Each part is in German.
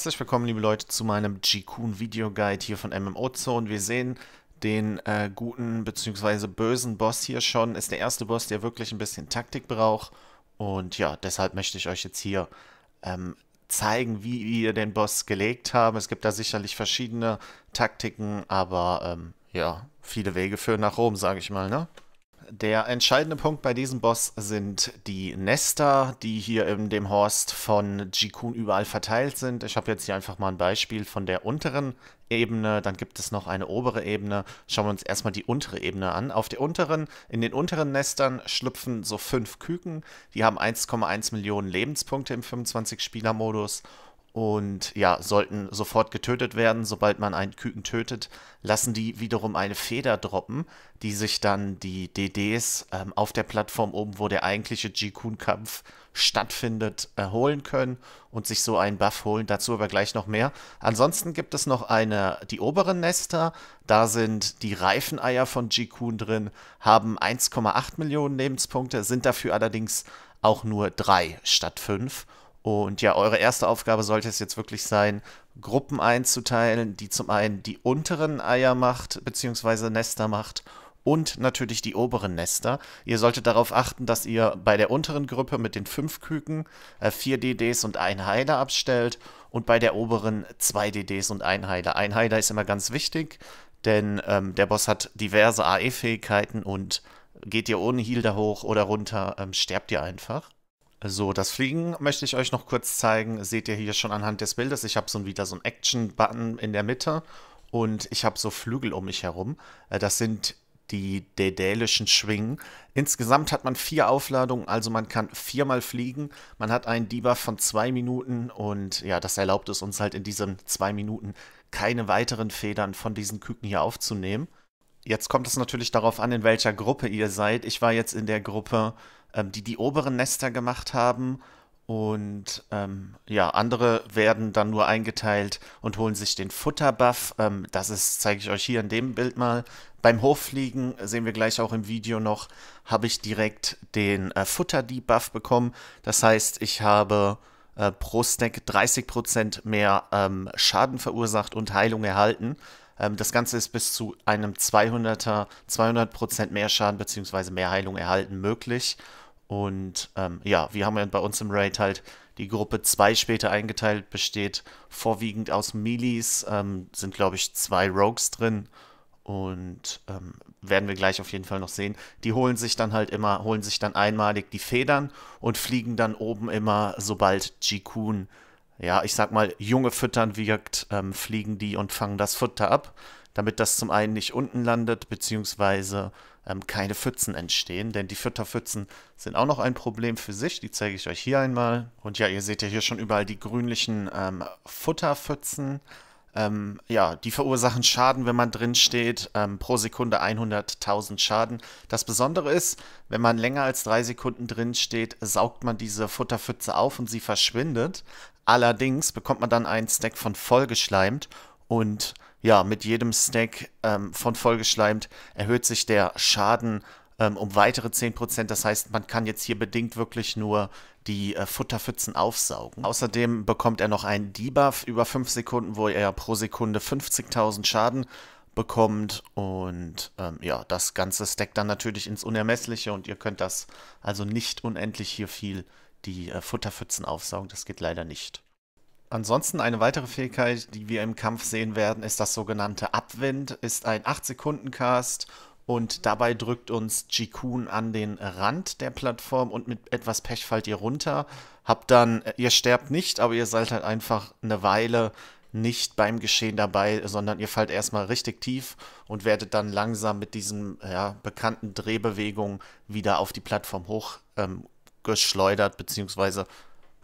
Herzlich willkommen, liebe Leute, zu meinem Jikun Video Guide hier von MMO Zone. Wir sehen den äh, guten bzw. bösen Boss hier schon. Ist der erste Boss, der wirklich ein bisschen Taktik braucht. Und ja, deshalb möchte ich euch jetzt hier ähm, zeigen, wie wir den Boss gelegt haben. Es gibt da sicherlich verschiedene Taktiken, aber ähm, ja, viele Wege führen nach Rom, sage ich mal, ne? Der entscheidende Punkt bei diesem Boss sind die Nester, die hier in dem Horst von Jikun überall verteilt sind. Ich habe jetzt hier einfach mal ein Beispiel von der unteren Ebene, dann gibt es noch eine obere Ebene. Schauen wir uns erstmal die untere Ebene an. Auf der unteren, in den unteren Nestern schlüpfen so fünf Küken. Die haben 1,1 Millionen Lebenspunkte im 25-Spieler-Modus und ja, sollten sofort getötet werden. Sobald man einen Küken tötet, lassen die wiederum eine Feder droppen, die sich dann die DDs ähm, auf der Plattform oben, wo der eigentliche G-Kun-Kampf stattfindet, erholen können und sich so einen Buff holen. Dazu aber gleich noch mehr. Ansonsten gibt es noch eine, die oberen Nester. Da sind die Reifeneier von G-Kun drin, haben 1,8 Millionen Lebenspunkte, sind dafür allerdings auch nur drei statt fünf und ja, eure erste Aufgabe sollte es jetzt wirklich sein, Gruppen einzuteilen, die zum einen die unteren Eier macht, beziehungsweise Nester macht und natürlich die oberen Nester. Ihr solltet darauf achten, dass ihr bei der unteren Gruppe mit den fünf Küken äh, vier DDs und ein Heiler abstellt und bei der oberen zwei DDs und ein Heiler. Ein Heiler ist immer ganz wichtig, denn ähm, der Boss hat diverse AE-Fähigkeiten und geht ihr ohne Heal da hoch oder runter, ähm, sterbt ihr einfach. So, das Fliegen möchte ich euch noch kurz zeigen. Seht ihr hier schon anhand des Bildes. Ich habe so wieder so einen Action-Button in der Mitte und ich habe so Flügel um mich herum. Äh, das sind die dädälischen Schwingen. Insgesamt hat man vier Aufladungen, also man kann viermal fliegen. Man hat einen Debuff von zwei Minuten und ja, das erlaubt es uns halt in diesen zwei Minuten keine weiteren Federn von diesen Küken hier aufzunehmen. Jetzt kommt es natürlich darauf an, in welcher Gruppe ihr seid. Ich war jetzt in der Gruppe, ähm, die die oberen Nester gemacht haben. Und ähm, ja, andere werden dann nur eingeteilt und holen sich den Futterbuff. Ähm, das ist, zeige ich euch hier in dem Bild mal. Beim Hochfliegen, äh, sehen wir gleich auch im Video noch, habe ich direkt den äh, Futter-Debuff bekommen. Das heißt, ich habe äh, pro Stack 30% mehr ähm, Schaden verursacht und Heilung erhalten. Ähm, das Ganze ist bis zu einem 200er, 200% mehr Schaden bzw. mehr Heilung erhalten möglich. Und ähm, ja, wir haben ja bei uns im Raid halt die Gruppe 2 später eingeteilt, besteht vorwiegend aus Melees, ähm, sind glaube ich zwei Rogues drin und ähm, werden wir gleich auf jeden Fall noch sehen. Die holen sich dann halt immer, holen sich dann einmalig die Federn und fliegen dann oben immer, sobald Jikun ja, ich sag mal, Junge füttern wirkt, ähm, fliegen die und fangen das Futter ab, damit das zum einen nicht unten landet, beziehungsweise ähm, keine Pfützen entstehen, denn die Fütterpfützen sind auch noch ein Problem für sich, die zeige ich euch hier einmal. Und ja, ihr seht ja hier schon überall die grünlichen ähm, Futterpfützen. Ähm, ja, die verursachen Schaden, wenn man drin steht, ähm, pro Sekunde 100.000 Schaden. Das Besondere ist, wenn man länger als drei Sekunden drin steht, saugt man diese Futterpfütze auf und sie verschwindet. Allerdings bekommt man dann einen Stack von vollgeschleimt und ja, mit jedem Stack ähm, von vollgeschleimt erhöht sich der Schaden ähm, um weitere 10%. Das heißt, man kann jetzt hier bedingt wirklich nur die äh, Futterpfützen aufsaugen. Außerdem bekommt er noch einen Debuff über 5 Sekunden, wo er pro Sekunde 50.000 Schaden bekommt und ähm, ja, das Ganze stackt dann natürlich ins Unermessliche und ihr könnt das also nicht unendlich hier viel die äh, Futterpfützen aufsaugen, das geht leider nicht. Ansonsten eine weitere Fähigkeit, die wir im Kampf sehen werden, ist das sogenannte Abwind, ist ein 8-Sekunden-Cast und dabei drückt uns Jikun an den Rand der Plattform und mit etwas Pech fallt ihr runter. Habt dann, äh, ihr sterbt nicht, aber ihr seid halt einfach eine Weile nicht beim Geschehen dabei, sondern ihr fallt erstmal richtig tief und werdet dann langsam mit diesen ja, bekannten Drehbewegungen wieder auf die Plattform hochgeschleudert ähm, geschleudert,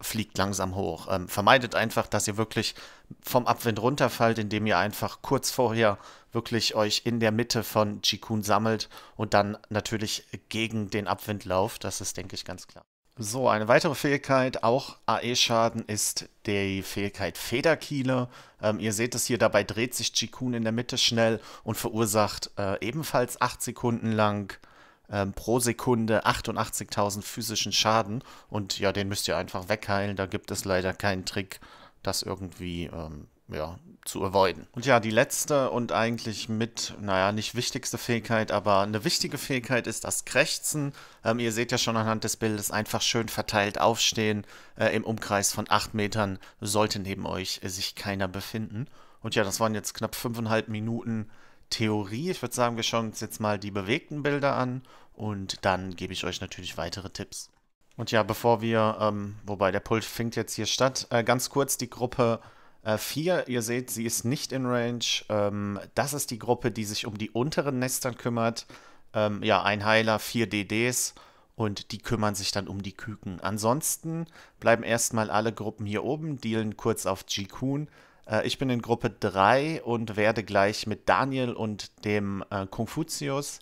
fliegt langsam hoch. Ähm, vermeidet einfach, dass ihr wirklich vom Abwind runterfallt, indem ihr einfach kurz vorher wirklich euch in der Mitte von Chikun sammelt und dann natürlich gegen den Abwind lauft. Das ist, denke ich, ganz klar. So, eine weitere Fähigkeit, auch AE-Schaden, ist die Fähigkeit Federkiele. Ähm, ihr seht es hier, dabei dreht sich Chikun in der Mitte schnell und verursacht äh, ebenfalls 8 Sekunden lang ähm, pro Sekunde 88.000 physischen Schaden. Und ja, den müsst ihr einfach wegheilen. Da gibt es leider keinen Trick, das irgendwie ähm, ja, zu avoiden. Und ja, die letzte und eigentlich mit, naja, nicht wichtigste Fähigkeit, aber eine wichtige Fähigkeit ist das Krächzen. Ähm, ihr seht ja schon anhand des Bildes, einfach schön verteilt aufstehen. Äh, Im Umkreis von 8 Metern sollte neben euch sich keiner befinden. Und ja, das waren jetzt knapp 5,5 Minuten Theorie. Ich würde sagen, wir schauen uns jetzt mal die bewegten Bilder an und dann gebe ich euch natürlich weitere Tipps. Und ja, bevor wir, ähm, wobei der Pult findet jetzt hier statt, äh, ganz kurz die Gruppe äh, 4. Ihr seht, sie ist nicht in Range. Ähm, das ist die Gruppe, die sich um die unteren Nestern kümmert. Ähm, ja, ein Heiler, vier DDs und die kümmern sich dann um die Küken. Ansonsten bleiben erstmal alle Gruppen hier oben, dealen kurz auf g Jikun. Äh, ich bin in Gruppe 3 und werde gleich mit Daniel und dem äh, Konfuzius,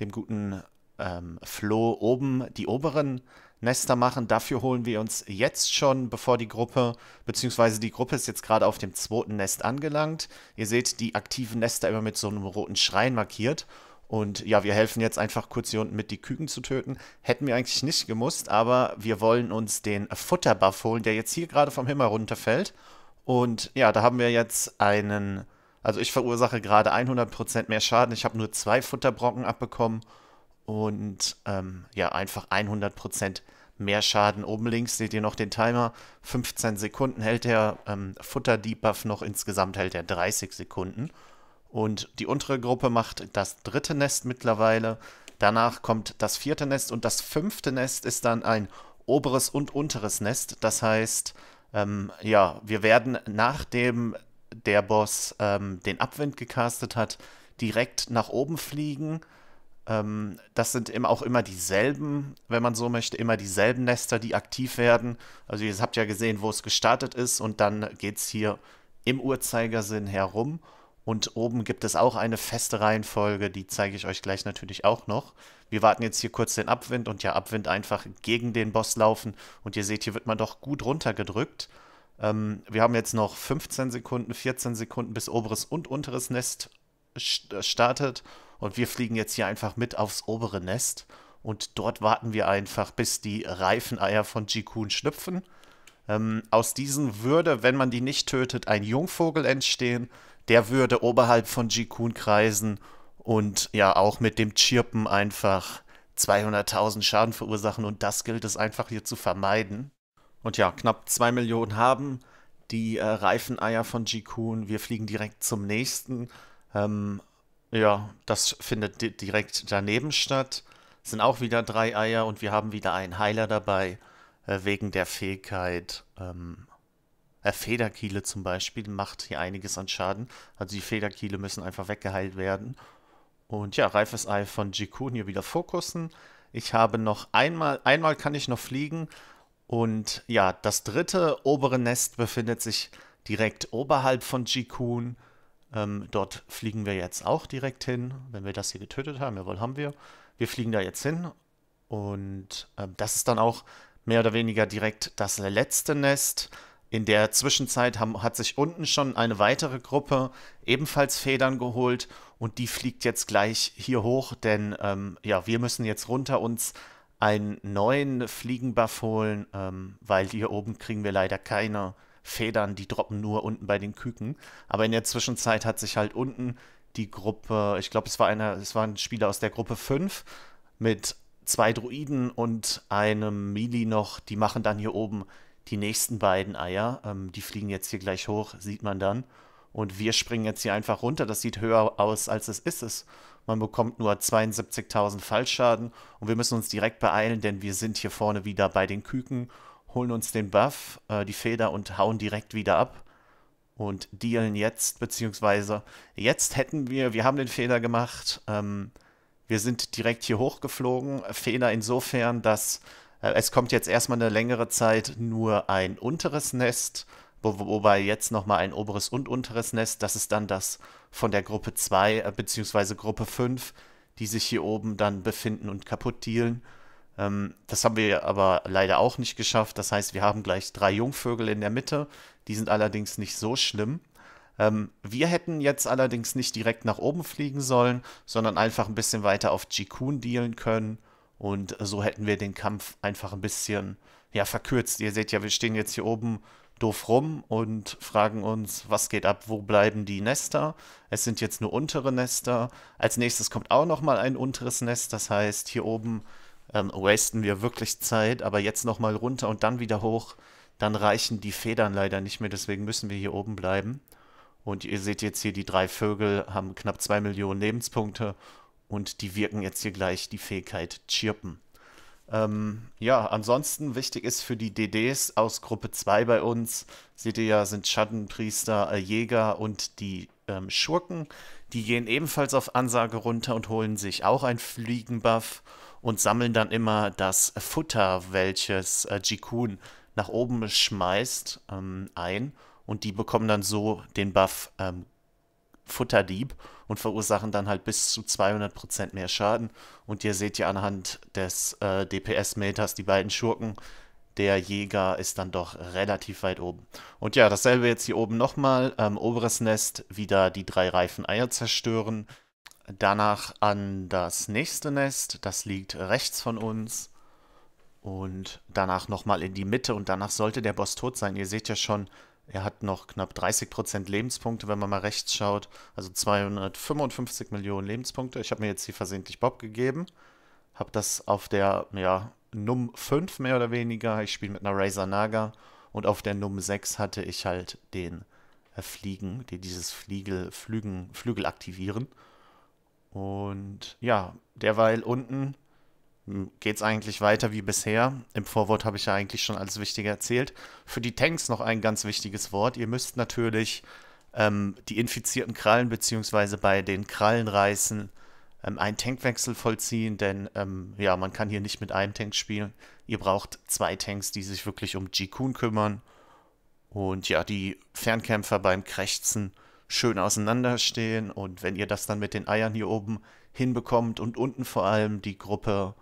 dem guten ähm, Flo, oben die oberen Nester machen. Dafür holen wir uns jetzt schon, bevor die Gruppe, beziehungsweise die Gruppe ist jetzt gerade auf dem zweiten Nest angelangt. Ihr seht die aktiven Nester immer mit so einem roten Schrein markiert. Und ja, wir helfen jetzt einfach kurz hier unten mit, die Küken zu töten. Hätten wir eigentlich nicht gemusst, aber wir wollen uns den Futterbuff holen, der jetzt hier gerade vom Himmel runterfällt. Und ja, da haben wir jetzt einen, also ich verursache gerade 100% mehr Schaden. Ich habe nur zwei Futterbrocken abbekommen und ähm, ja, einfach 100% mehr Schaden. Oben links seht ihr noch den Timer. 15 Sekunden hält der ähm, Futter-Debuff noch. Insgesamt hält er 30 Sekunden. Und die untere Gruppe macht das dritte Nest mittlerweile. Danach kommt das vierte Nest und das fünfte Nest ist dann ein oberes und unteres Nest. Das heißt, ähm, ja, wir werden nachdem der Boss ähm, den Abwind gecastet hat, direkt nach oben fliegen. Ähm, das sind eben auch immer dieselben, wenn man so möchte, immer dieselben Nester, die aktiv werden. Also ihr habt ja gesehen, wo es gestartet ist und dann geht es hier im Uhrzeigersinn herum. Und oben gibt es auch eine feste Reihenfolge, die zeige ich euch gleich natürlich auch noch. Wir warten jetzt hier kurz den Abwind und ja, Abwind einfach gegen den Boss laufen. Und ihr seht, hier wird man doch gut runtergedrückt. Ähm, wir haben jetzt noch 15 Sekunden, 14 Sekunden bis oberes und unteres Nest äh, startet. Und wir fliegen jetzt hier einfach mit aufs obere Nest. Und dort warten wir einfach, bis die Reifeneier von Jikun schlüpfen. Ähm, aus diesen würde, wenn man die nicht tötet, ein Jungvogel entstehen. Der würde oberhalb von Jikun kreisen und ja auch mit dem Chirpen einfach 200.000 Schaden verursachen und das gilt es einfach hier zu vermeiden. Und ja, knapp 2 Millionen haben die äh, Reifeneier von Jikun. Wir fliegen direkt zum nächsten. Ähm, ja, das findet di direkt daneben statt. Es sind auch wieder drei Eier und wir haben wieder einen Heiler dabei, äh, wegen der Fähigkeit. Ähm, äh, Federkiele zum Beispiel macht hier einiges an Schaden. Also die Federkiele müssen einfach weggeheilt werden. Und ja, reifes Ei von Jikun hier wieder fokussen. Ich habe noch einmal, einmal kann ich noch fliegen. Und ja, das dritte obere Nest befindet sich direkt oberhalb von Jikun. Ähm, dort fliegen wir jetzt auch direkt hin, wenn wir das hier getötet haben. Jawohl, haben wir. Wir fliegen da jetzt hin. Und ähm, das ist dann auch mehr oder weniger direkt das letzte Nest. In der Zwischenzeit haben, hat sich unten schon eine weitere Gruppe ebenfalls Federn geholt und die fliegt jetzt gleich hier hoch, denn ähm, ja, wir müssen jetzt runter uns einen neuen Fliegenbuff holen, ähm, weil hier oben kriegen wir leider keine Federn, die droppen nur unten bei den Küken. Aber in der Zwischenzeit hat sich halt unten die Gruppe, ich glaube, es war einer, es war ein Spieler aus der Gruppe 5 mit zwei Druiden und einem Mili noch, die machen dann hier oben die nächsten beiden Eier, ähm, die fliegen jetzt hier gleich hoch, sieht man dann. Und wir springen jetzt hier einfach runter. Das sieht höher aus, als es ist. Es. Man bekommt nur 72.000 Fallschaden. Und wir müssen uns direkt beeilen, denn wir sind hier vorne wieder bei den Küken. Holen uns den Buff, äh, die Feder und hauen direkt wieder ab. Und dealen jetzt, beziehungsweise jetzt hätten wir, wir haben den Fehler gemacht. Ähm, wir sind direkt hier hochgeflogen. Fehler insofern, dass äh, es kommt jetzt erstmal eine längere Zeit nur ein unteres Nest, wobei jetzt nochmal ein oberes und unteres Nest, das ist dann das von der Gruppe 2 äh, bzw. Gruppe 5, die sich hier oben dann befinden und kaputt dealen. Ähm, das haben wir aber leider auch nicht geschafft. Das heißt, wir haben gleich drei Jungvögel in der Mitte. Die sind allerdings nicht so schlimm. Ähm, wir hätten jetzt allerdings nicht direkt nach oben fliegen sollen, sondern einfach ein bisschen weiter auf Jikun dealen können und so hätten wir den Kampf einfach ein bisschen ja, verkürzt. Ihr seht ja, wir stehen jetzt hier oben doof rum und fragen uns, was geht ab, wo bleiben die Nester? Es sind jetzt nur untere Nester. Als nächstes kommt auch nochmal ein unteres Nest, das heißt, hier oben ähm, wasten wir wirklich Zeit, aber jetzt nochmal runter und dann wieder hoch, dann reichen die Federn leider nicht mehr, deswegen müssen wir hier oben bleiben. Und ihr seht jetzt hier, die drei Vögel haben knapp 2 Millionen Lebenspunkte und die wirken jetzt hier gleich die Fähigkeit Chirpen. Ähm, ja, ansonsten wichtig ist für die DDs aus Gruppe 2 bei uns, seht ihr ja, sind Schattenpriester, Jäger und die ähm, Schurken. Die gehen ebenfalls auf Ansage runter und holen sich auch ein Fliegenbuff und sammeln dann immer das Futter, welches äh, Jikun nach oben schmeißt, ähm, ein. Und die bekommen dann so den Buff ähm, Futterdieb und verursachen dann halt bis zu 200% mehr Schaden. Und ihr seht ja anhand des äh, DPS-Meters die beiden Schurken. Der Jäger ist dann doch relativ weit oben. Und ja, dasselbe jetzt hier oben nochmal. Ähm, oberes Nest wieder die drei reifen Eier zerstören. Danach an das nächste Nest, das liegt rechts von uns. Und danach nochmal in die Mitte und danach sollte der Boss tot sein. Ihr seht ja schon, er hat noch knapp 30% Lebenspunkte, wenn man mal rechts schaut. Also 255 Millionen Lebenspunkte. Ich habe mir jetzt hier versehentlich Bob gegeben. Habe das auf der ja, Num 5 mehr oder weniger. Ich spiele mit einer Razer Naga. Und auf der Num 6 hatte ich halt den äh, Fliegen, die dieses Fliegel, Flügen, Flügel aktivieren. Und ja, derweil unten hm, geht es eigentlich weiter wie bisher. Im Vorwort habe ich ja eigentlich schon alles Wichtige erzählt. Für die Tanks noch ein ganz wichtiges Wort. Ihr müsst natürlich ähm, die infizierten Krallen bzw. bei den Krallenreißen ähm, einen Tankwechsel vollziehen, denn ähm, ja, man kann hier nicht mit einem Tank spielen. Ihr braucht zwei Tanks, die sich wirklich um Jikun kümmern und ja, die Fernkämpfer beim Krächzen schön auseinanderstehen und wenn ihr das dann mit den Eiern hier oben hinbekommt und unten vor allem die Gruppe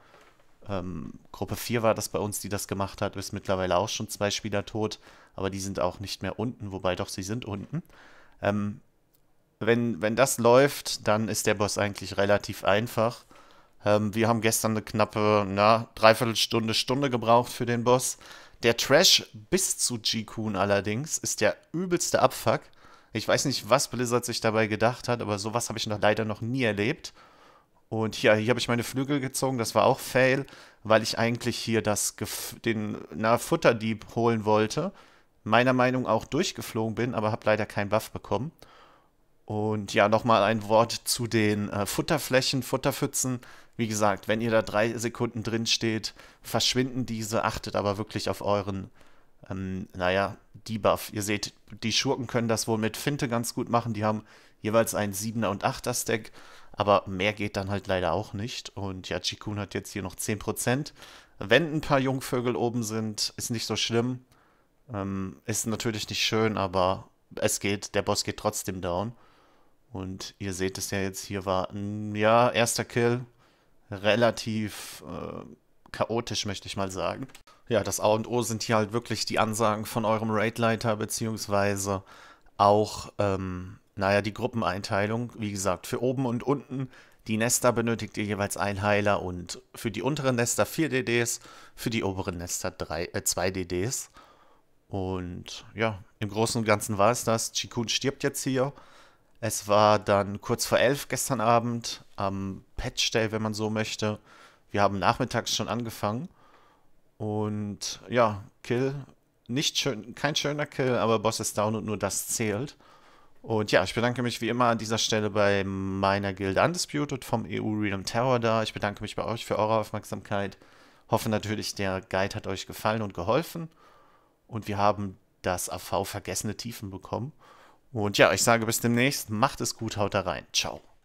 ähm, Gruppe 4 war das bei uns, die das gemacht hat, ist mittlerweile auch schon zwei Spieler tot, aber die sind auch nicht mehr unten, wobei doch sie sind unten. Ähm, wenn, wenn das läuft, dann ist der Boss eigentlich relativ einfach. Ähm, wir haben gestern eine knappe, na, Dreiviertelstunde, Stunde gebraucht für den Boss. Der Trash bis zu G-Kun allerdings ist der übelste Abfuck. Ich weiß nicht, was Blizzard sich dabei gedacht hat, aber sowas habe ich noch leider noch nie erlebt. Und ja, hier habe ich meine Flügel gezogen, das war auch Fail, weil ich eigentlich hier das den na, Futterdieb holen wollte. Meiner Meinung nach auch durchgeflogen bin, aber habe leider keinen Buff bekommen. Und ja, nochmal ein Wort zu den äh, Futterflächen, Futterpfützen. Wie gesagt, wenn ihr da drei Sekunden drin steht, verschwinden diese. Achtet aber wirklich auf euren, ähm, naja, Debuff. Ihr seht, die Schurken können das wohl mit Finte ganz gut machen. Die haben jeweils einen 7er und 8er Stack. Aber mehr geht dann halt leider auch nicht. Und ja, Chikun hat jetzt hier noch 10%. Wenn ein paar Jungvögel oben sind, ist nicht so schlimm. Ähm, ist natürlich nicht schön, aber es geht, der Boss geht trotzdem down. Und ihr seht es ja jetzt, hier war ein, ja, erster Kill. Relativ äh, chaotisch, möchte ich mal sagen. Ja, das A und O sind hier halt wirklich die Ansagen von eurem Raidleiter, beziehungsweise auch ähm, naja, die Gruppeneinteilung, wie gesagt, für oben und unten. Die Nester benötigt ihr jeweils ein Heiler und für die unteren Nester 4 DDs, für die oberen Nester 3, äh, DDs. Und ja, im Großen und Ganzen war es das. Chikun stirbt jetzt hier. Es war dann kurz vor elf gestern Abend, am Patch Day, wenn man so möchte. Wir haben nachmittags schon angefangen. Und ja, Kill. Nicht schön, kein schöner Kill, aber Boss ist down und nur das zählt. Und ja, ich bedanke mich wie immer an dieser Stelle bei meiner Guild Undisputed vom EU Realm Terror da. Ich bedanke mich bei euch für eure Aufmerksamkeit. Hoffe natürlich, der Guide hat euch gefallen und geholfen. Und wir haben das AV Vergessene Tiefen bekommen. Und ja, ich sage bis demnächst. Macht es gut, haut da rein. Ciao.